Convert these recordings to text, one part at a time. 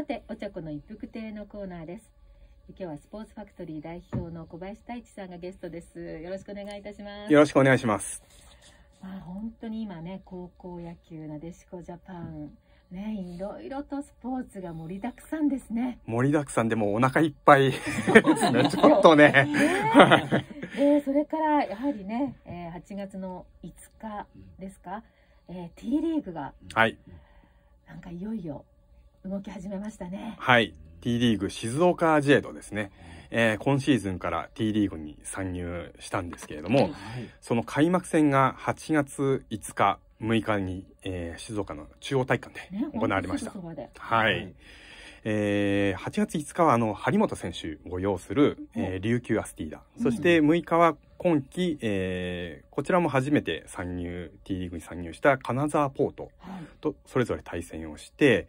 さて、お茶子の一服亭のコーナーです。今日はスポーツファクトリー代表の小林太一さんがゲストです。よろしくお願いいたします。よろしくお願いします。まあ、本当に今ね、高校野球なでしこジャパン。ね、いろいろとスポーツが盛りだくさんですね。盛りだくさんでもお腹いっぱいですね。ちょっとね。えー、それからやはりね、えー、8月の5日ですか、えー、T リーグが、はい、なんかいよいよ動き始めましたね。はい。T リーグ静岡ジエドですね。えー、今シーズンから T リーグに参入したんですけれども、はい、その開幕戦が8月5日、6日に、えー、静岡の中央体育館で行われました。ね、はい。えー、8月5日はあの張本選手を擁する、えー、琉球アスティーダ、そして6日は今季、えー、こちらも初めて参入 T リーグに参入した金沢ポートとそれぞれ対戦をして、はい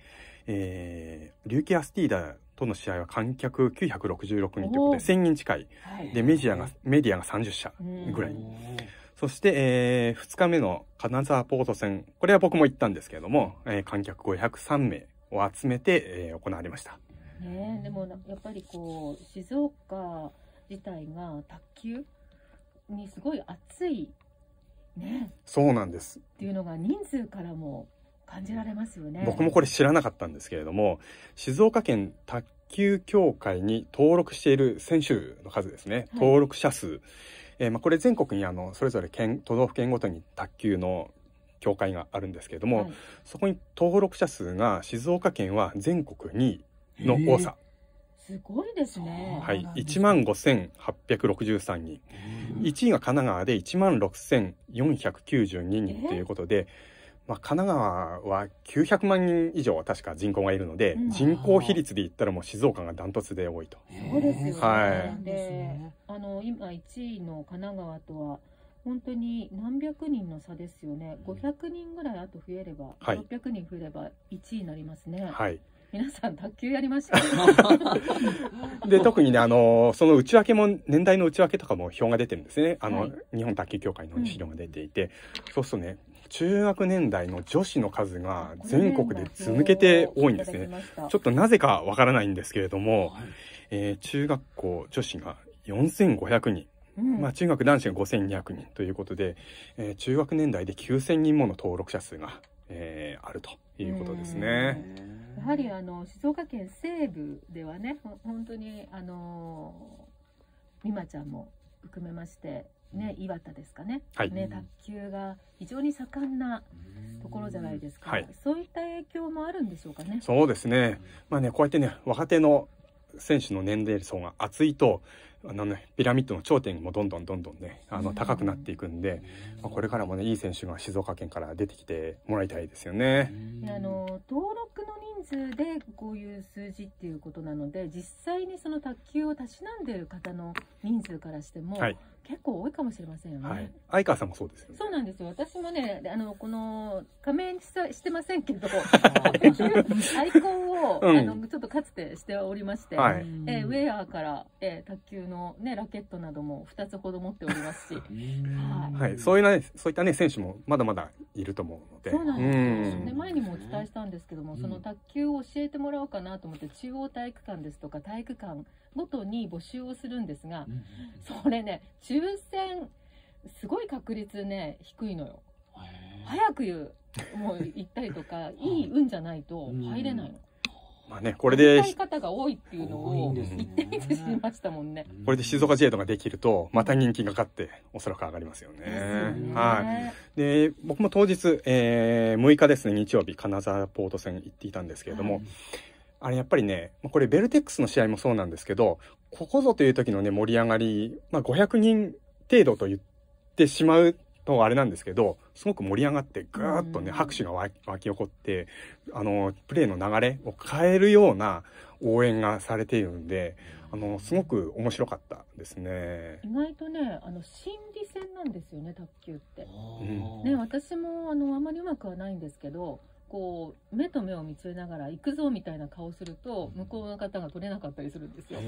えー、琉球アスティーダとの試合は観客966人ということで1000人近い、はい、でメディアがメディアが30社ぐらい。そして、えー、2日目の金沢ポート戦、これは僕も行ったんですけれども、えー、観客503名を集めて、えー、行われました。ね、でもやっぱりこう静岡自体が卓球にすごい熱い、ね、そうなんですっていうのが人数からも感じられますよね僕もこれ知らなかったんですけれども静岡県卓球協会に登録している選手の数ですね、登録者数、えー、まあ、これ全国にあのそれぞれ県都道府県ごとに卓球の協会があるんですけれども、はい、そこに登録者数が静岡県は全国2位の多さ。すごいですね。はい、一万五千八百六十三人。一位が神奈川で一万六千四百九十二人ということで、まあ、神奈川は900万人以上確か人口がいるので、うん、人口比率で言ったらもう静岡がダントツで多いと。そうですよね、はい、であの今1位の神奈川とは本当に何百人の差ですよね500人ぐらいあと増えれば、はい、600人増えれば1位になりますね。はい皆さん卓球やりました で特にねあのその内訳も年代の内訳とかも表が出てるんですねあの、はい、日本卓球協会の資料が出ていて、うん、そうするとね中学年代の女子の数が全国でずけて多いんですね。ちょっとなぜかわからないんですけれども、はい、えー、中学校女子が4500人、うん、まあ、中学男子が5200人ということで、えー、中学年代で9000人もの登録者数が、えー、あるということですね。やはりあの静岡県西部ではね、本当にあの美馬ちゃんも含めましてね、岩田ですかねはい、ね卓球が非常に盛んなところじゃないですか、はい、そういった影響もあるんでしょうかね。そうですね,、まあね、こうやってね若手の選手の年齢層が厚いとあの、ね、ピラミッドの頂点もどんどんどんどんねあの高くなっていくんで、まあ、これからもねいい選手が静岡県から出てきてもらいたいですよね。あの登録の数でこういう数字っていうことなので実際にその卓球をたしなんでる方の人数からしても、はい、結構多いかもしれませんよね。はい、相川さんもそうです、ね、そうなんですよ。私もね、あのこの仮面してませんけど、アイコンを、うん、あのちょっとかつてしておりまして、はい、えー、ウェアから、えー、卓球のねラケットなども2つほど持っておりますし、はい、はい、そういうねそういったね選手もまだまだいると思うので、そうなんですよ、ね。前にもお伝えしたんですけども、その卓球級を教えてもらおうかなと思って中央体育館ですとか体育館ごとに募集をするんですが、それね抽選すごい確率ね低いのよ。早く言うもう行ったりとか いい運じゃないと入れないの。まあね、これで、使い方が多いっていうのを、一点一て知りましたもんね。これで静岡ジェイドができると、また人気がかって、おそらく上がりますよね。はい。で、僕も当日、えー、6日ですね、日曜日、金沢ポート線行っていたんですけれども、はい、あれやっぱりね、これベルテックスの試合もそうなんですけど、ここぞという時のね、盛り上がり、まあ500人程度と言ってしまうのあれなんですけど、すごく盛り上がって、ぐーっとね、拍手が湧き起こって、あの、プレーの流れを変えるような応援がされているんで、あの、すごく面白かったですね。意外とね、あの、心理戦なんですよね、卓球って。ね、私も、あの、あまりうまくはないんですけど、こう目と目を見つめながら行くぞみたいな顔すると向こうの方が取れなかったりするんですよ。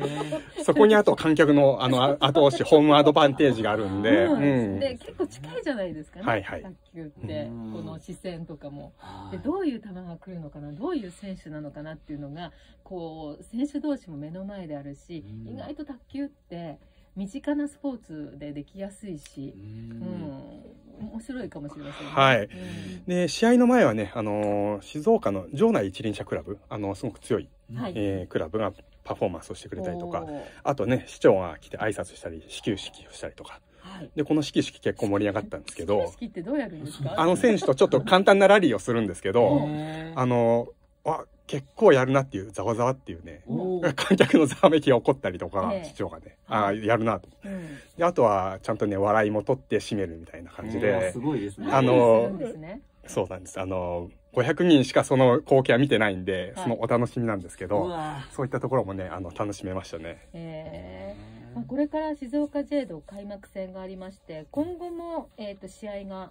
そこにあと観客のあの後押しホームアドバンテージがあるんで。うん、で結構近いじゃないですかね、はいはい、卓球ってこの視線とかも。でどういう球が来るのかなどういう選手なのかなっていうのがこう選手同士も目の前であるし意外と卓球って。身近なスポーツでできやすいし、うん、面白いかもしれません、ね、はい、うん、で試合の前はね、あのー、静岡の場内一輪車クラブ、あのー、すごく強い、はい、えー、クラブがパフォーマンスをしてくれたりとかあとね市長が来て挨拶したり始球式をしたりとか。はい、でこの始球式結構盛り上がったんですけどあの選手とちょっと簡単なラリーをするんですけどあのあ結構やるなっていうざわざわっていうね観客のざわめきが起こったりとか、市長がねあやるなと、であとはちゃんとね笑いも取って締めるみたいな感じで、すごいですねあのそうなんですあの500人しかその光景は見てないんで、そのお楽しみなんですけどそういったところもねあの楽しめましたね。えまあ、これから静岡 J ド開幕戦がありまして今後も、えっと、試合が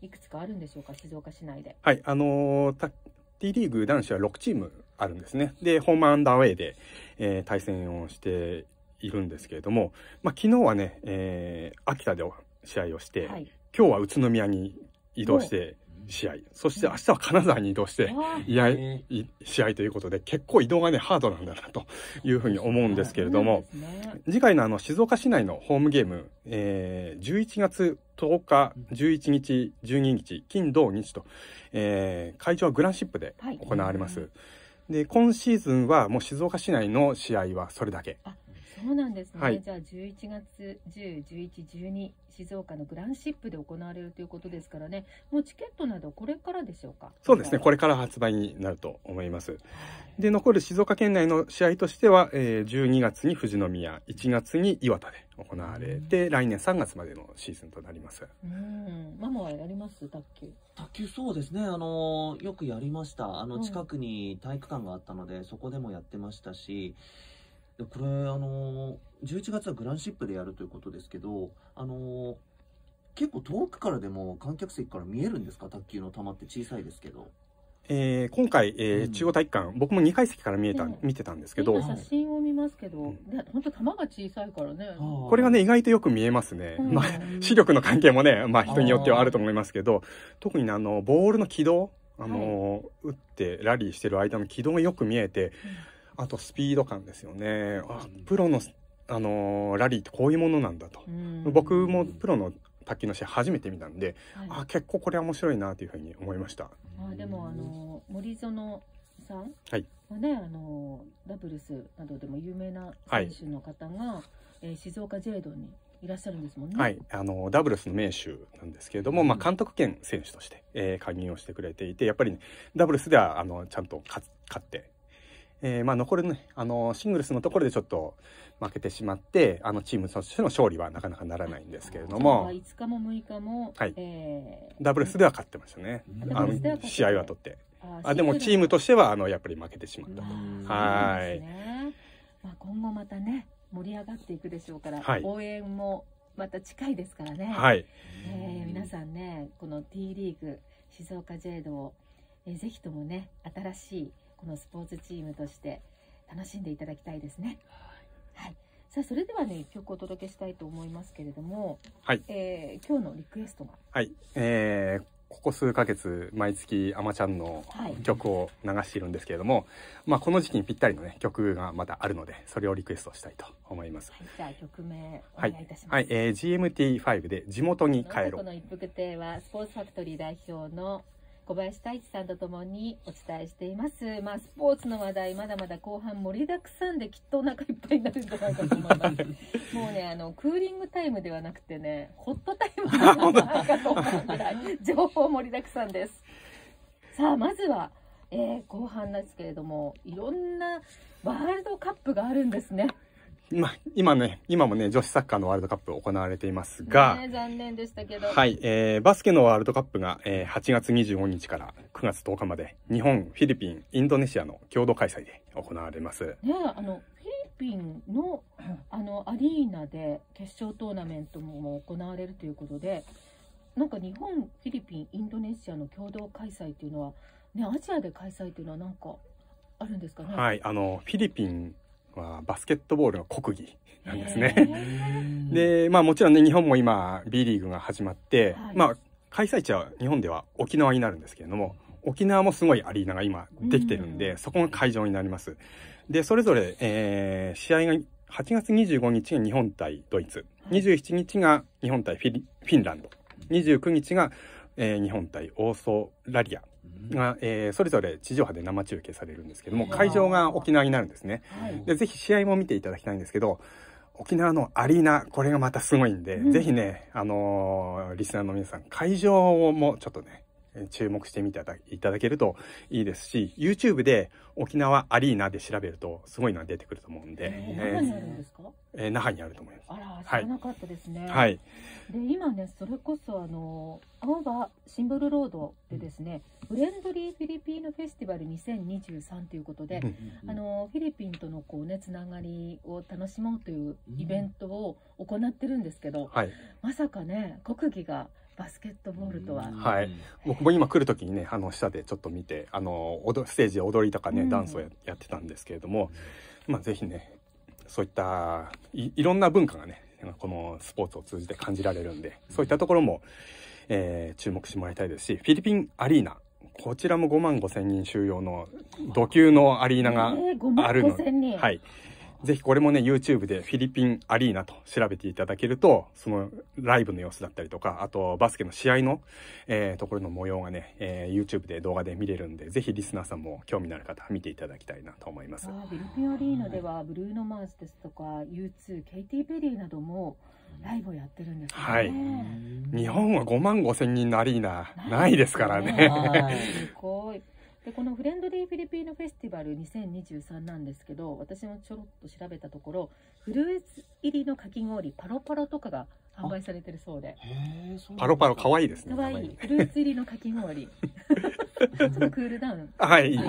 いくつかあるんでしょうか静岡市内で。はいあのー D リーグ男子は6チームあるんですね。で、ホームアンダーウェイで、えー、対戦をしているんですけれども、まあ、昨日はね、えー、秋田で試合をして、はい、今日は宇都宮に移動して、試合そして明日は金沢に移動していや試合ということで結構移動がねハードなんだなというふうに思うんですけれども、ね、次回のあの静岡市内のホームゲーム、えー、11月10日、11日、12日、金、土、日と、えー、会場はグランシップで行われます。はい、で、今シーズンはもう静岡市内の試合はそれだけ。あそうなんですね、はい、じゃあ十一月十十一十二静岡のグランシップで行われるということですからねもうチケットなどこれからでしょうかそうですねこれから発売になると思いますで残る静岡県内の試合としては、えー、12月に富士宮一月に岩田で行われて、うん、来年三月までのシーズンとなりますうんママはやります卓球卓球そうですねあのよくやりましたあの近くに体育館があったので、うん、そこでもやってましたし、でこれ、あのー、11月はグランシップでやるということですけど、あのー、結構遠くからでも観客席から見えるんですか卓球の球って小さいですけど。えー、今回、えー、中央体育館、うん、僕も2階席から見えた見てたんですけど写真を見ますけど、本当球が小さいからねこれがね意外とよく見えますね、まあ、視力の関係もね、まあ、人によってはあると思いますけど特にあのボールの軌道あの、はい、打ってラリーしてる間の軌道がよく見えて、うんあとスピード感ですよね。あプロの、あのー、ラリーってこういうものなんだと。僕もプロの卓球の試合初めて見たんで、はい、あ結構これ面白いなというふうに思いました。あでもあの森園さんはいねあのダブルスなどでも有名な選手の方が、はい、えー、静岡ジェイドにいらっしゃるんですもんね。はい、あのダブルスの名手なんですけれども、まあ監督兼選手として、えー、加入をしてくれていて、やっぱり、ね、ダブルスではあのちゃんと勝って。えー、まあ残るね、あのー、シングルスのところでちょっと負けてしまって、あのチームとしての勝利はなかなかならないんですけれども、5日も6日も、はいえー、ダブルスでは勝ってましたね。あの試合は取って。あでもチームとしてはあのやっぱり負けてしまった。はい、ね。まあ今後またね盛り上がっていくでしょうから、はい、応援もまた近いですからね。はい。えー、皆さんねこの T リーグ静岡ジェイドを、えー、ぜひともね新しいこのスポーツチームとして楽しんでいただきたいですね。はい、さあそれではね曲をお届けしたいと思いますけれども、はい、えー、今日のリクエストがはい、えー、ここ数ヶ月毎月あまちゃんの曲を流しているんですけれども、はい、まあこの時期にぴったりのね曲がまたあるのでそれをリクエストしたいと思います。はい、じゃあ曲名お願いいたします。はい、はい、えー、GMT5 で地元に帰ろう。この一服亭はスポーツファクトリー代表の小林太一さんとともにお伝えしています。まあ、スポーツの話題、まだまだ後半盛りだくさんできっとお腹いっぱいになるんじゃないかと思います。もうね、あの、クーリングタイムではなくてね、ホットタイムなんじかと思うぐらい、情報盛りだくさんです。さあ、まずは、えー、後半ですけれども、いろんなワールドカップがあるんですね。ま、今ね、今もね、女子サッカーのワールドカップ行われていますが、ね、残念でしたけど。はい、えー、バスケのワールドカップが、えー、8月25日から9月10日まで、日本、フィリピン、インドネシアの共同開催で行われます。ね、あの、フィリピンの、あの、アリーナで決勝トーナメントも行われるということで、なんか日本、フィリピン、インドネシアの共同開催っていうのは、ね、アジアで開催っていうのはなんかあるんですかね。はい、あの、フィリピンはバスケットボールの国技なんですね。で、まあもちろんね、日本も今 B リーグが始まって、はい、まあ開催地は日本では沖縄になるんですけれども、沖縄もすごいアリーナが今できてるんで、うん、そこが会場になります。で、それぞれ、えー、試合が8月25日が日本対ドイツ、27日が日本対フィンランド、29日が、えー、日本対オーストラリア、が、えー、それぞれ地上波で生中継されるんですけども、会場が沖縄になるんですね。で、ぜひ試合も見ていただきたいんですけど、沖縄のアリーナ、これがまたすごいんで、うん、ぜひね、あのー、リスナーの皆さん、会場もちょっとね、注目してみていただけるといいですし、YouTube で沖縄アリーナで調べるとすごいのは出てくると思うんで。えー、那覇にあるんですかえー、那覇にあると思います。あら、知らなかったですね。はい。で、今ね、それこそあの、青葉シンボルロードでですね、フレンドリーフィリピンフェスティバル2023ということで、うん、あの、フィリピンとのこうね、つながりを楽しもうというイベントを行ってるんですけど、うんはい、まさかね、国技が、バスケットボールとは。はい。僕も今来る時にね、あの、下でちょっと見て、あの、ステージで踊りとかね、ダンスをやってたんですけれども、まあ、ぜひね、そういったいろんな文化がね、このスポーツを通じて感じられるんで、そういったところも、えー、注目してもらいたいですし、フィリピンアリーナ、こちらも5万5千人収容の、土級のアリーナがあるので、えー、はい。ぜひこれもね、YouTube でフィリピンアリーナと調べていただけると、そのライブの様子だったりとか、あとバスケの試合の、えー、ところの模様がね、えー、YouTube で動画で見れるんで、ぜひリスナーさんも興味のある方、見ていただきたいなと思います。フィリピンアリーナでは、ブルーノ・マーズですとか、U2、ケイティ・ペリーなども、ライブをやってるんです、ね、はい。日本は5万5千人のアリーナないですからね。すごい。でこのフレンドリーフィリピーノフェスティバル2023なんですけど私もちょろっと調べたところフルーツ入りのかき氷パロパロとかが販売されてるそうでパロパロ可愛いですね可愛いフルーツ入りのかき氷ちょっとクールダウンはいい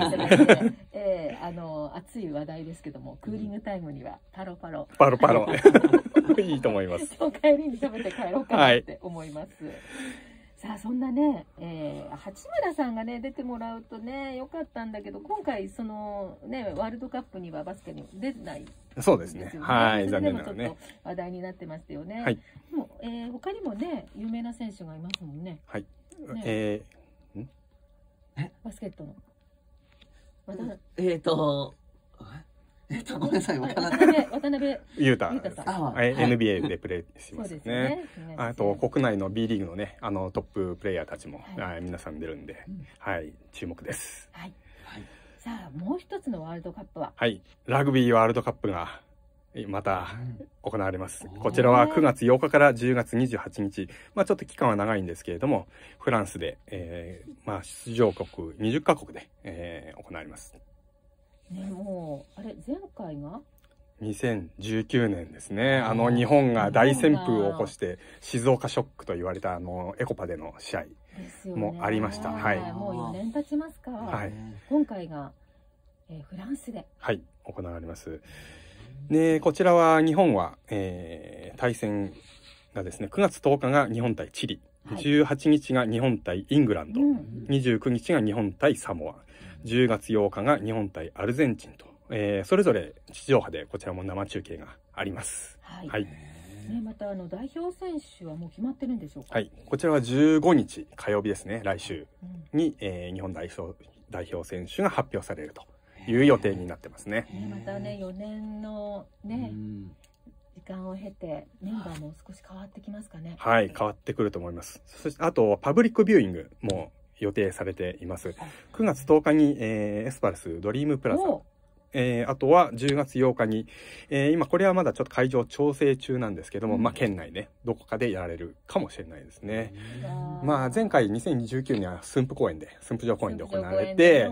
えー、あの熱い話題ですけどもクーリングタイムにはパロパロパロパロ いいと思います今日帰りに食べて帰ろうかなって思います、はいさあそんなね、えー、八村さんがね出てもらうとね良かったんだけど今回そのねワールドカップにはバスケに出ない、ね、そうですねはい残念ながらね話題になってますよね、はい、でも、えー、他にもね有名な選手がいますもんねはい、ね、えー、バスケットの、ま、えっ、ー、とえっと、ごめんなさい、渡辺う太さん。NBA でプレーしますね。あと、国内の B リーグのね、あの、トッププレイヤーたちも、皆さん出るんで、はい、注目です。はい。さあ、もう一つのワールドカップははい、ラグビーワールドカップが、また行われます。こちらは9月8日から10月28日。まあちょっと期間は長いんですけれども、フランスで、えまあ出場国20カ国で、え行われます。ね、もうあれ前回が2019年ですね、あの日本が大旋風を起こして静岡ショックと言われたあのエコパでの試合もありました、はい、もう4年経ちますか、はい、今回が、えー、フランスで、はい、行われますでこちらは日本は、えー、対戦がですね9月10日が日本対チリ、はい、18日が日本対イングランド、うん、29日が日本対サモア10月8日が日本対アルゼンチンと、えー、それぞれ地上波でこちらも生中継があります。はい、はいね、またあの代表選手はもう決まってるんでしょうか。はい、こちらは15日火曜日ですね、来週に、うん、えー、日本代表代表選手が発表されるという予定になってますね。ねまたね4年のね。時間を経てメンバーも少し変わってきますかね。はい、変わってくると思います。そしてあとパブリックビューイングも予定されています。9月10日に、えー、エスパルスドリームプラザ。えー、あとは10月8日に、えー、今これはまだちょっと会場調整中なんですけども、うん、まあ県内ね、どこかでやられるかもしれないですね。まあ前回2019年は駿府公園で、駿府城公園で行われて、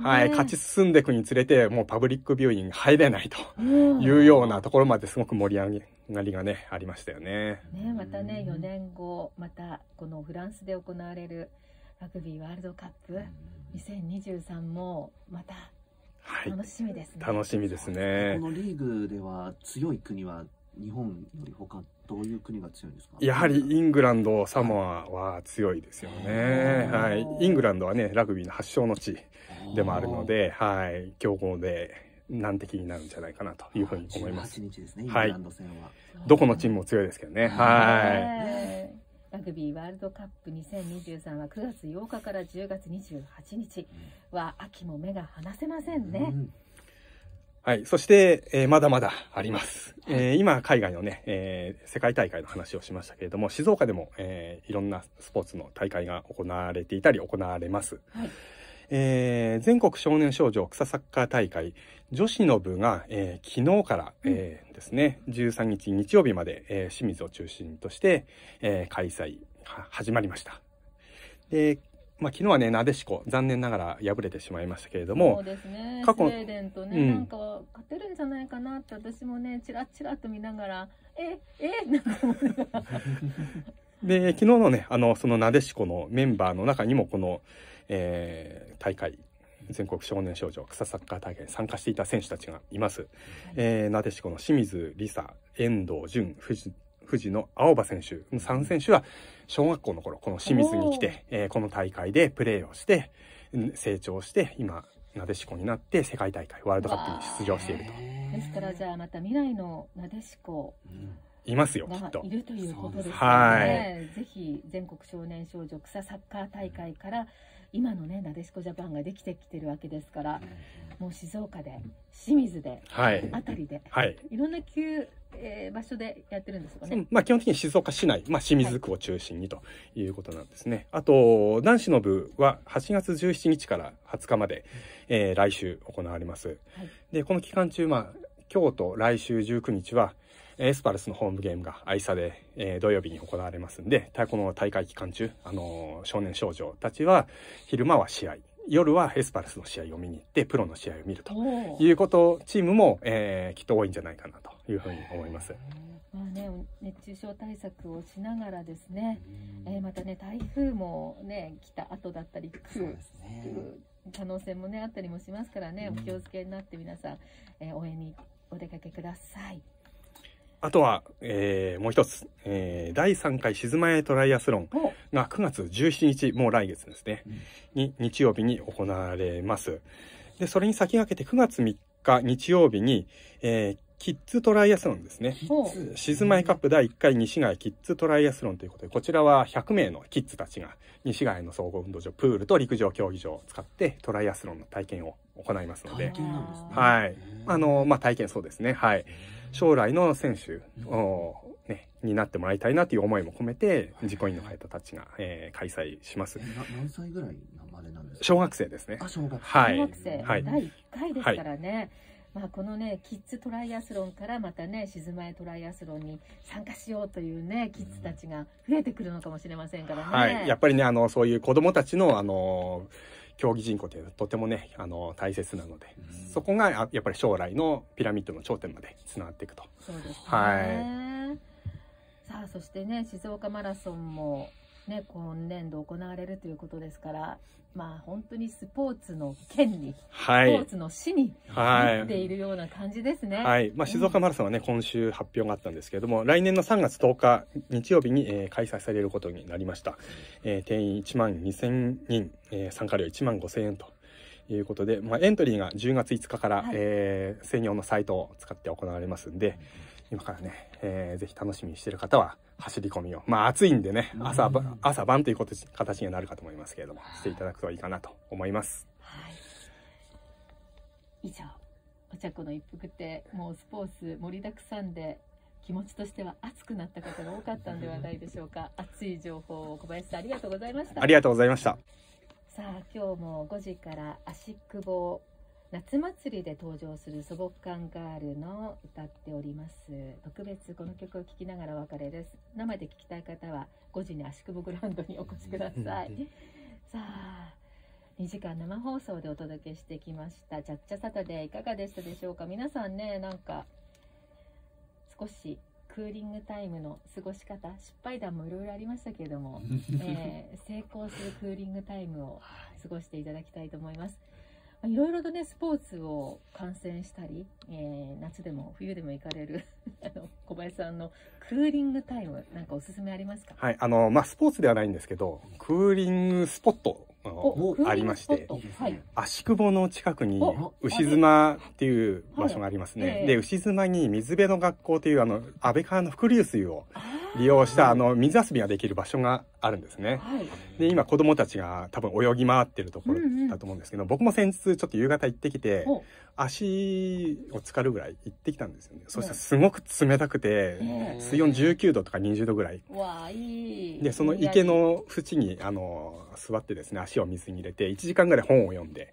はい、勝ち進んでいくにつれて、もうパブリックビューイング入れないというようなところまですごく盛り上げ、なりがね、ありましたよね。ね、またね、4年後、またこのフランスで行われる、ラグビーワールドカップ2023もまた楽しみですね、はい、楽しみですねこのリーグでは強い国は日本より他どういう国が強いんですかやはりイングランド、サモアは強いですよね。はい。イングランドはね、ラグビーの発祥の地でもあるので、はい。強豪で難敵になるんじゃないかなというふうに思います。18日ですね、イングランド戦は。はい、どこのチームも強いですけどね。はい。ラグビーワールドカップ2023は9月8日から10月28日は秋も目が離せませんね。うん、はい。そして、えー、まだまだあります。えー、今、海外のね、えー、世界大会の話をしましたけれども、静岡でも、えいろんなスポーツの大会が行われていたり、行われます。はいえー、全国少年少女草サッカー大会女子の部が、えー、昨日から、えー、ですね、13日日曜日まで、え清水を中心として、え開催始まりました。で、まあ、昨日はね、なでしこ、残念ながら敗れてしまいましたけれども、そうですね、過去スウェーデンとね、うん、なんか勝てるんじゃないかなって、私もね、ちらちらと見ながら、え、え、なんかで、昨日のね、あの、そのなでしこのメンバーの中にも、この、えー、大会、全国少年少女草サッカー大会に参加していた選手たちがいます。はい、えー、なでしこの清水梨沙、遠藤淳、藤藤野青葉選手、3選手は、小学校の頃、この清水に来て、えー、この大会でプレーをして、成長して、今、なでしこになって世界大会ワールドカップに出場していると。ですからじゃあまた未来のなでしこ、うんいますよ、きっと。いるということですね。はい。ぜひ、全国少年少女草サッカー大会から、今のね、なでしこジャパンができてきてるわけですから、もう静岡で、清水で、はい、あたりで、はい、いろんな球、えー、場所でやってるんですかね。まあ、基本的に静岡市内、まあ、清水区を中心にということなんですね。はい、あと、男子の部は8月17日から20日まで、えー、来週行われます。はい、で、この期間中、まあ、今日と来週19日は、エスパルスのホームゲームが愛さで、えー、土曜日に行われますんで、この大会期間中、あのー、少年少女たちは、昼間は試合、夜はエスパルスの試合を見に行って、プロの試合を見るということ、チームも、えー、きっと多いんじゃないかなというふうに思います。まあね、熱中症対策をしながらですね、えー、またね、台風もね、来た後だったり、来る、ね、可能性もね、あったりもしますからね、お気をつけになって皆さん、えー、応援にお出かけください。あとは、えー、もう一つ、えー、第3回静まえトライアスロンが9月17日、もう来月ですね、に日曜日に行われます。で、それに先駆けて9月3日日曜日に、えー、キッズトライアスロンですね。静まカップ第1回西ヶキッズトライアスロンということで、こちらは100名のキッズたちが西ヶの総合運動場、プールと陸上競技場を使ってトライアスロンの体験を行いますので。体験なんですね。はい。あの、まあ、体験そうですね。はい。将来の選手を、ね、になってもらいたいなという思いも込めて、自己委員の方たちが、えー、開催します。何歳ぐらいまでなんですか小学生ですね。あ、小学生。はい。小学生。はい、第1回ですからね。はいまあ、このね、キッズトライアスロンからまたね、静まえトライアスロンに参加しようというね、キッズたちが増えてくるのかもしれませんからね。はい、やっぱりね、あの、そういう子供たちの、あの、競技人口ってとてもね、あの、大切なので、そこがやっぱり将来のピラミッドの頂点までつながっていくと。そうですね。はい。さあ、そしてね、静岡マラソンもね、今年度行われるということですから、まあ本当にスポーツの県に、はい、スポーツの市になっているような感じですね。はい、はい、まあ、静岡マラソンはね、うん、今週発表があったんですけれども、来年の3月10日日曜日に、えー、開催されることになりました。えー、定員1万2000人、えー、参加料1万5000円と。いうことで、まあ、エントリーが10月5日から、はい、えー、専用のサイトを使って行われますんで、今からね、えー、ぜひ楽しみにしてる方は、走り込みを。まあ暑いんでね、朝、朝晩ということ形にはなるかと思いますけれども、していただくといいかなと思います。はい。以上、お茶子の一服って、もうスポーツ盛りだくさんで、気持ちとしては暑くなった方が多かったんではないでしょうか。暑 い情報を小林さんありがとうございました。ありがとうございました。さあ、今日も5時から足久保夏祭りで登場する素朴感ガールの歌っております特別この曲を聴きながらお別れです生で聴きたい方は5時に足久保グランドにお越しくださいさあ2時間生放送でお届けしてきました「ちゃっちゃサタデー」いかがでしたでしょうか皆さんねなんか少しクーリングタイムの過ごし方失敗談もいろいろありましたけれども、えー、成功するクーリングタイムを過ごしていただきたいと思いますいろいろとね、スポーツを観戦したり、えー、夏でも冬でも行かれる あの小林さんのクーリングタイム、なんかおすすめありますかはい、あの、まあ、スポーツではないんですけど、クーリングスポットありまして、はい、足窪の近くに牛妻っていう場所がありますね。で、牛妻に水辺の学校っていうあの、安倍川の伏流水を、あ利用した、あの水遊びができる場所があるんですね。はい、で今子どもたちが多分泳ぎ回ってるところだと思うんですけど、うんうん、僕も先日ちょっと夕方行ってきて足を浸かるぐらい行ってきたんですよね。そしたらすごく冷たくて、水温19度とか20度ぐらい。いいでその池の縁にあの座ってですね足を水に入れて1時間ぐらい本を読んで。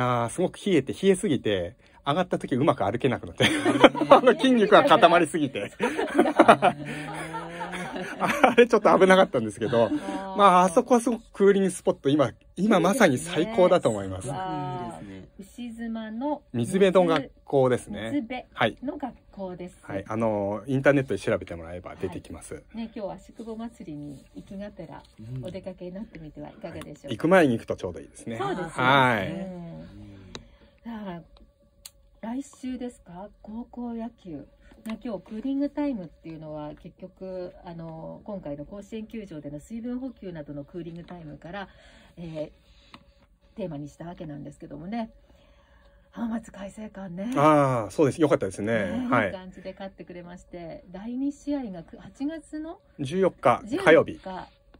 あすごく冷えて冷えすぎて上がった時うまく歩けなくなって 筋肉が固まりすぎて あれちょっと危なかったんですけど、まあ、あそこはすごくクーリングスポット、今、今まさに最高だと思います。石妻の水辺の学校ですね。水辺の学校です。はい、あのインターネットで調べてもらえば出てきます。ね、今日は宿坊祭りに行きがてらお出かけになってみてはいかがでしょう行く前に行くとちょうどいいですね。そうですはい。来週ですか高校野球。今日クーリングタイムっていうのは結局あの今回の甲子園球場での水分補給などのクーリングタイムから、えー、テーマにしたわけなんですけどもね浜松開誠館ねああそうですよかったですね、ね、はいい感じで勝ってくれまして第2試合が8月の14日火曜日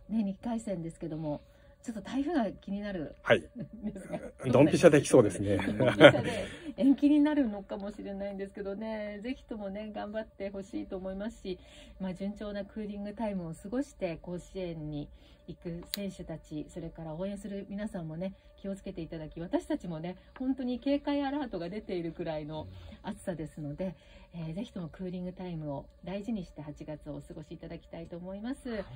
ね、2回戦ですけどもちょっと台風が気になる。はい。ドンピシャできそうですね。延期になるのかもしれないんですけどね、ぜひともね、頑張ってほしいと思いますし、まあ、順調なクーリングタイムを過ごして、甲子園に行く選手たち、それから応援する皆さんもね、気をつけていただき、私たちもね、本当に警戒アラートが出ているくらいの暑さですので、えー、ぜひともクーリングタイムを大事にして8月をお過ごしいただきたいと思います。はい、さ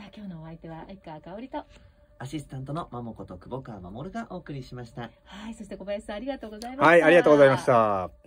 あ、今日のお相手は相川香織と。アシスタントのまもこと久保川守がお送りしました。はい、そして小林さんありがとうございました。はい、ありがとうございました。